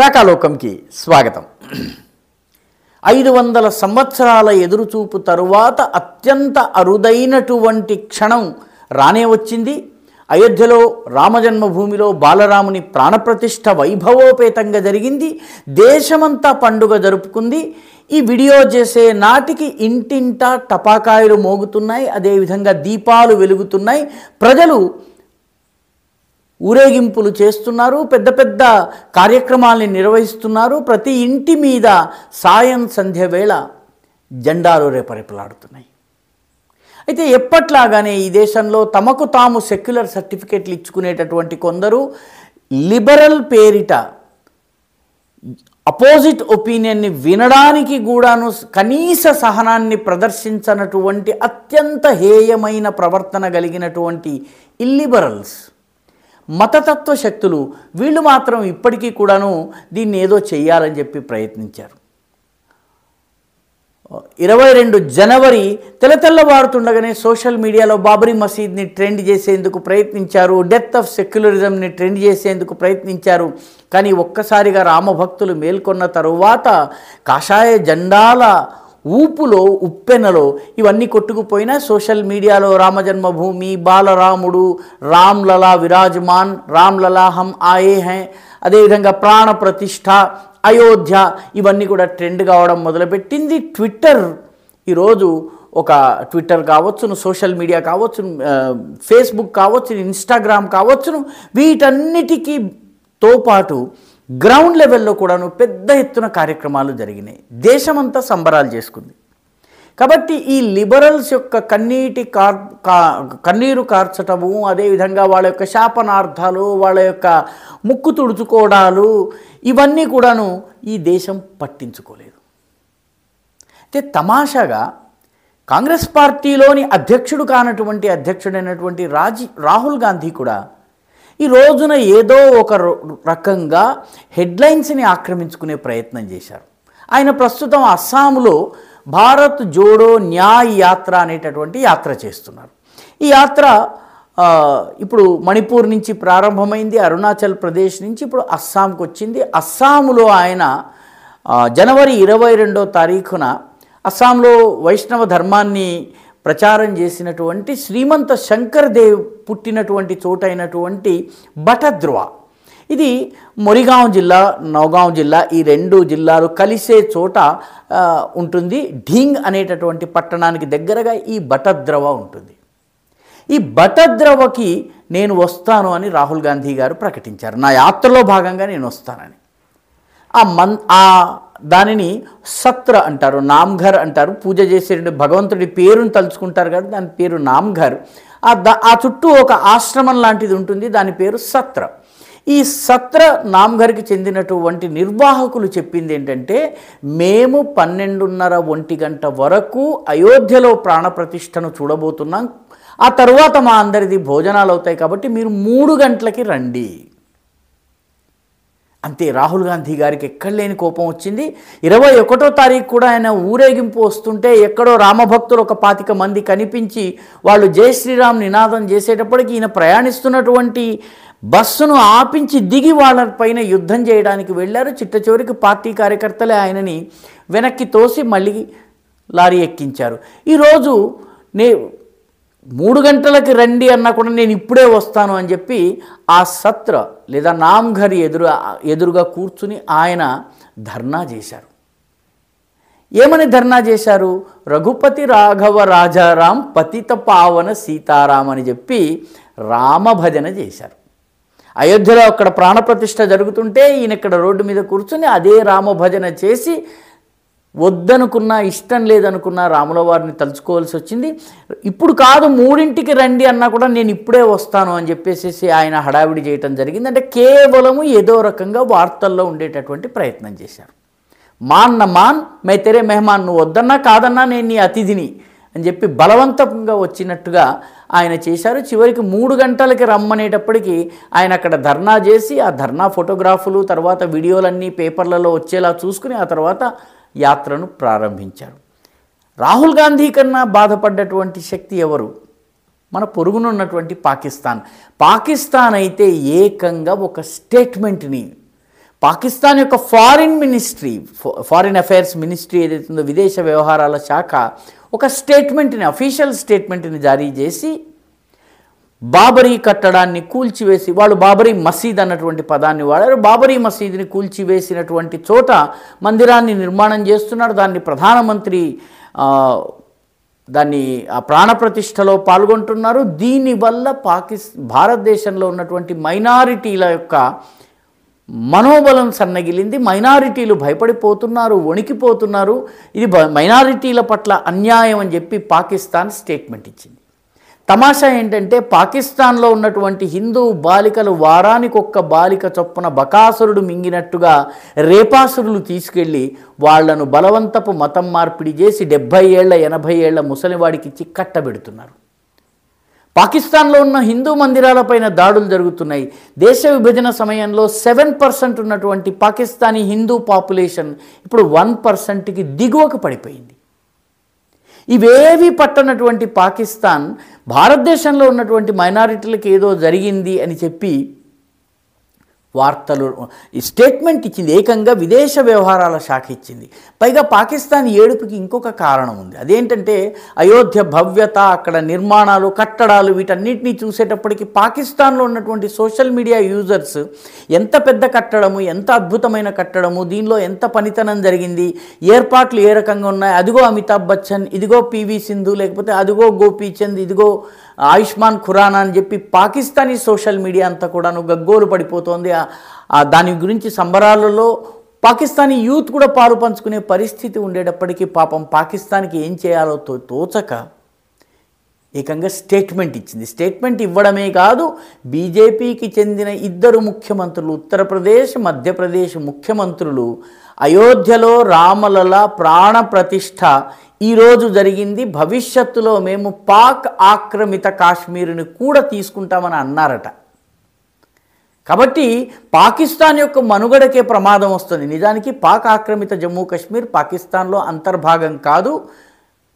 రాకాలోకంకి స్వాగతం ఐదు వందల సంవత్సరాల ఎదురుచూపు తరువాత అత్యంత అరుదైనటువంటి క్షణం రానే వచ్చింది అయోధ్యలో రామజన్మభూమిలో బాలరాముని ప్రాణప్రతిష్ఠ వైభవోపేతంగా జరిగింది దేశమంతా పండుగ జరుపుకుంది ఈ వీడియో చేసే నాటికి ఇంటింటా టపాకాయలు మోగుతున్నాయి అదేవిధంగా దీపాలు వెలుగుతున్నాయి ప్రజలు ఊరేగింపులు చేస్తున్నారు పెద్ద పెద్ద కార్యక్రమాల్ని నిర్వహిస్తున్నారు ప్రతి ఇంటి మీద సాయం సంధ్య వేళ జెండాలు రేపరేపలాడుతున్నాయి అయితే ఎప్పట్లాగానే ఈ దేశంలో తమకు తాము సెక్యులర్ సర్టిఫికేట్లు ఇచ్చుకునేటటువంటి కొందరు లిబరల్ పేరిట అపోజిట్ ఒపీనియన్ని వినడానికి కూడాను కనీస సహనాన్ని ప్రదర్శించనటువంటి అత్యంత హేయమైన ప్రవర్తన కలిగినటువంటి ఇల్లిబరల్స్ మతతత్వ శక్తులు వీళ్ళు మాత్రం ఇప్పటికీ కూడాను దీన్ని ఏదో చేయాలని చెప్పి ప్రయత్నించారు ఇరవై రెండు జనవరి తెల్లవారుతుండగానే సోషల్ మీడియాలో బాబరీ మసీద్ని ట్రెండ్ చేసేందుకు ప్రయత్నించారు డెత్ ఆఫ్ సెక్యులరిజంని ట్రెండ్ చేసేందుకు ప్రయత్నించారు కానీ ఒక్కసారిగా రామభక్తులు మేల్కొన్న తరువాత కాషాయ జెండాల ఊపులో ఉప్పెనలో ఇవన్నీ కొట్టుకుపోయినా సోషల్ మీడియాలో రామజన్మభూమి బాలరాముడు రామ్లలా విరాజమాన్ రామ్లలా హం ఆయే హే అదేవిధంగా ప్రాణ ప్రతిష్ట అయోధ్య ఇవన్నీ కూడా ట్రెండ్ కావడం మొదలుపెట్టింది ట్విట్టర్ ఈరోజు ఒక ట్విట్టర్ కావచ్చును సోషల్ మీడియా కావచ్చును ఫేస్బుక్ కావచ్చు ఇన్స్టాగ్రామ్ కావచ్చును వీటన్నిటికీ తో పాటు గ్రౌండ్ లెవెల్లో కూడాను పెద్ద ఎత్తున కార్యక్రమాలు జరిగినాయి దేశమంతా సంబరాలు చేసుకుంది కాబట్టి ఈ లిబరల్స్ యొక్క కన్నీటి కార్ కన్నీరు కార్చటము అదేవిధంగా వాళ్ళ యొక్క శాపనార్థాలు వాళ్ళ యొక్క ముక్కు తుడుచుకోవడాలు ఇవన్నీ కూడాను ఈ దేశం పట్టించుకోలేదు అయితే తమాషాగా కాంగ్రెస్ పార్టీలోని అధ్యక్షుడు కానటువంటి అధ్యక్షుడైనటువంటి రాజీ రాహుల్ గాంధీ కూడా ఈ రోజున ఏదో ఒక రకంగా హెడ్లైన్స్ని ఆక్రమించుకునే ప్రయత్నం చేశారు ఆయన ప్రస్తుతం అస్సాంలో భారత్ జోడో న్యాయ్ యాత్ర అనేటటువంటి యాత్ర చేస్తున్నారు ఈ యాత్ర ఇప్పుడు మణిపూర్ నుంచి ప్రారంభమైంది అరుణాచల్ ప్రదేశ్ నుంచి ఇప్పుడు అస్సాంకి వచ్చింది అస్సాంలో ఆయన జనవరి ఇరవై రెండో తారీఖున అస్సాంలో వైష్ణవ ధర్మాన్ని ప్రచారం చేసినటువంటి శ్రీమంత దేవ్ పుట్టినటువంటి చోటైనటువంటి బటద్రువ ఇది మొరిగాం జిల్లా నౌగాం జిల్లా ఈ రెండు జిల్లాలు కలిసే చోట ఉంటుంది ఢింగ్ అనేటటువంటి పట్టణానికి దగ్గరగా ఈ భటద్రవ ఉంటుంది ఈ భటద్రవకి నేను వస్తాను అని రాహుల్ గాంధీ గారు ప్రకటించారు నా యాత్రలో భాగంగా నేను వస్తానని ఆ మన్ ఆ దానిని సత్ర అంటారు నామ్ఘర్ అంటారు పూజ చేసేటువంటి భగవంతుడి పేరును తలుచుకుంటారు కాబట్టి దాని పేరు నామ్ఘర్ ఆ దా ఆ చుట్టూ ఒక ఆశ్రమం లాంటిది ఉంటుంది దాని పేరు సత్ర ఈ సత్ర నామ్ఘర్కి చెందినటువంటి నిర్వాహకులు చెప్పింది ఏంటంటే మేము పన్నెండున్నర ఒంటి గంట వరకు అయోధ్యలో ప్రాణప్రతిష్టను చూడబోతున్నాం ఆ తర్వాత మా అందరిది భోజనాలు అవుతాయి కాబట్టి మీరు మూడు గంటలకి రండి అంతే రాహుల్ గాంధీ గారికి ఎక్కడ లేని కోపం వచ్చింది ఇరవై ఒకటో తారీఖు కూడా ఆయన ఊరేగింపు వస్తుంటే ఎక్కడో రామభక్తులు ఒక పాతిక మంది కనిపించి వాళ్ళు జై శ్రీరామ్ నినాదం చేసేటప్పటికి ఈయన ప్రయాణిస్తున్నటువంటి బస్సును ఆపించి దిగి వాళ్ళపైన యుద్ధం చేయడానికి వెళ్ళారు చిట్ట చివరికి పార్టీ కార్యకర్తలే ఆయనని వెనక్కి తోసి మళ్ళీ లారీ ఎక్కించారు ఈరోజు నే మూడు గంటలకి రండి అన్నా కూడా నేను ఇప్పుడే వస్తాను అని చెప్పి ఆ సత్ర లేదా నామ్ఘరి ఎదురు ఎదురుగా కూర్చుని ఆయన ధర్నా చేశారు ఏమని ధర్నా చేశారు రఘుపతి రాఘవ రాజారాం పతిత పావన సీతారాం అని చెప్పి రామభజన చేశారు అయోధ్యలో అక్కడ ప్రాణప్రతిష్ఠ జరుగుతుంటే ఈయన ఇక్కడ రోడ్డు మీద కూర్చుని అదే రామభజన చేసి వద్దనుకున్నా ఇష్టం లేదనుకున్నా రాముల వారిని తలుచుకోవాల్సి వచ్చింది ఇప్పుడు కాదు మూడింటికి రండి అన్నా కూడా నేను ఇప్పుడే వస్తాను అని చెప్పేసి ఆయన హడావిడి చేయటం జరిగింది అంటే కేవలము ఏదో రకంగా వార్తల్లో ఉండేటటువంటి ప్రయత్నం చేశారు మా అన్న మాన్ మే తెరే మెహమాన్ నువ్వు వద్దన్నా కాదన్నా నేను నీ అతిథిని అని చెప్పి బలవంతంగా వచ్చినట్టుగా ఆయన చేశారు చివరికి మూడు గంటలకి రమ్మనేటప్పటికీ ఆయన అక్కడ ధర్నా చేసి ఆ ధర్నా ఫోటోగ్రాఫులు తర్వాత వీడియోలన్నీ పేపర్లలో వచ్చేలా చూసుకుని ఆ తర్వాత యాత్రను ప్రారంభించారు రాహుల్ గాంధీ కన్నా బాధపడ్డటువంటి శక్తి ఎవరు మన పొరుగునున్నటువంటి పాకిస్తాన్ పాకిస్తాన్ అయితే ఏకంగా ఒక స్టేట్మెంట్ని పాకిస్తాన్ యొక్క foreign ministry foreign affairs ministry ఏదైతుందో విదేశ వ్యవహారాల శాఖ ఒక స్టేట్మెంట్ని అఫీషియల్ స్టేట్మెంట్ని జారీ చేసి బాబరీ కట్టడాన్ని కూల్చివేసి వాళ్ళు బాబరీ మసీద్ అన్నటువంటి పదాన్ని వాడారు బాబరీ మసీదుని కూల్చివేసినటువంటి చోట మందిరాన్ని నిర్మాణం చేస్తున్నారు దాన్ని ప్రధానమంత్రి దాన్ని ఆ ప్రాణప్రతిష్టలో పాల్గొంటున్నారు దీనివల్ల పాకిస్ భారతదేశంలో ఉన్నటువంటి మైనారిటీల యొక్క మనోబలం సన్నగిలింది మైనారిటీలు భయపడిపోతున్నారు వణికిపోతున్నారు ఇది మైనారిటీల పట్ల అన్యాయం అని చెప్పి పాకిస్తాన్ స్టేట్మెంట్ ఇచ్చింది తమాషా ఏంటంటే పాకిస్తాన్లో ఉన్నటువంటి హిందూ బాలికలు వారానికొక్క బాలిక చొప్పున బకాసురుడు మింగినట్టుగా రేపాసురులు తీసుకెళ్ళి వాళ్లను బలవంతపు మతం మార్పిడి చేసి డెబ్భై ఏళ్ల ఎనభై ఏళ్ల ముసలివాడికి ఇచ్చి కట్టబెడుతున్నారు పాకిస్తాన్లో ఉన్న హిందూ మందిరాలపైన దాడులు జరుగుతున్నాయి దేశ విభజన సమయంలో సెవెన్ పర్సెంట్ ఉన్నటువంటి పాకిస్తానీ హిందూ పాపులేషన్ ఇప్పుడు వన్ పర్సెంట్కి దిగువకు పడిపోయింది ఇవేవి పట్టనటువంటి పాకిస్తాన్ భారతదేశంలో ఉన్నటువంటి మైనారిటీలకు ఏదో జరిగింది అని చెప్పి వార్తలు స్టేట్మెంట్ ఇచ్చింది ఏకంగా విదేశ వ్యవహారాల శాఖ ఇచ్చింది పైగా పాకిస్తాన్ ఏడుపుకి ఇంకొక కారణం ఉంది అదేంటంటే అయోధ్య భవ్యత అక్కడ నిర్మాణాలు కట్టడాలు వీటన్నిటినీ చూసేటప్పటికి పాకిస్తాన్లో ఉన్నటువంటి సోషల్ మీడియా యూజర్స్ ఎంత పెద్ద కట్టడము ఎంత అద్భుతమైన కట్టడము దీనిలో ఎంత పనితనం జరిగింది ఏర్పాట్లు ఏ రకంగా ఉన్నాయి అదిగో అమితాబ్ బచ్చన్ ఇదిగో పివి సింధు లేకపోతే అదిగో గోపీచంద్ ఇదిగో ఆయుష్మాన్ ఖురానా అని చెప్పి పాకిస్తానీ సోషల్ మీడియా అంతా కూడాను గగ్గోలు పడిపోతోంది దాని గురించి సంబరాలలో పాకిస్తానీ యూత్ కూడా పాలు పంచుకునే పరిస్థితి ఉండేటప్పటికీ పాపం పాకిస్తాన్కి ఏం చేయాలో తోచక ఏకంగా స్టేట్మెంట్ ఇచ్చింది స్టేట్మెంట్ ఇవ్వడమే కాదు బీజేపీకి చెందిన ఇద్దరు ముఖ్యమంత్రులు ఉత్తరప్రదేశ్ మధ్యప్రదేశ్ ముఖ్యమంత్రులు అయోధ్యలో రామలల ప్రాణ ప్రతిష్ట ఈరోజు జరిగింది భవిష్యత్తులో మేము పాక్ ఆక్రమిత కాశ్మీర్ని కూడా తీసుకుంటామని అన్నారట కాబట్టి పాకిస్తాన్ యొక్క మనుగడకే ప్రమాదం వస్తుంది నిజానికి పాక్ ఆక్రమిత జమ్మూ కాశ్మీర్ పాకిస్తాన్లో అంతర్భాగం కాదు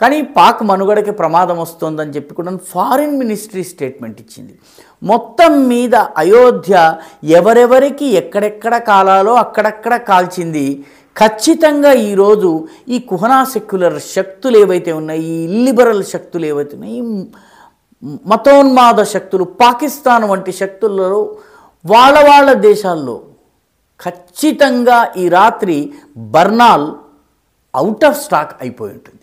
కానీ పాక్ మనుగడకి ప్రమాదం వస్తుందని చెప్పి కూడా ఫారిన్ మినిస్ట్రీ స్టేట్మెంట్ ఇచ్చింది మొత్తం మీద అయోధ్య ఎవరెవరికి ఎక్కడెక్కడ కాలాలో అక్కడక్కడ కాల్చింది ఖచ్చితంగా ఈరోజు ఈ కుహనా సెక్యులర్ శక్తులు ఏవైతే ఉన్నాయి ఈ లిబరల్ శక్తులు ఏవైతే ఉన్నాయి మతోన్మాద శక్తులు పాకిస్తాన్ వంటి శక్తులలో వాళ్ళ వాళ్ళ దేశాల్లో ఖచ్చితంగా ఈ రాత్రి బర్నాల్ అవుట్ ఆఫ్ స్టాక్ అయిపోయి ఉంటుంది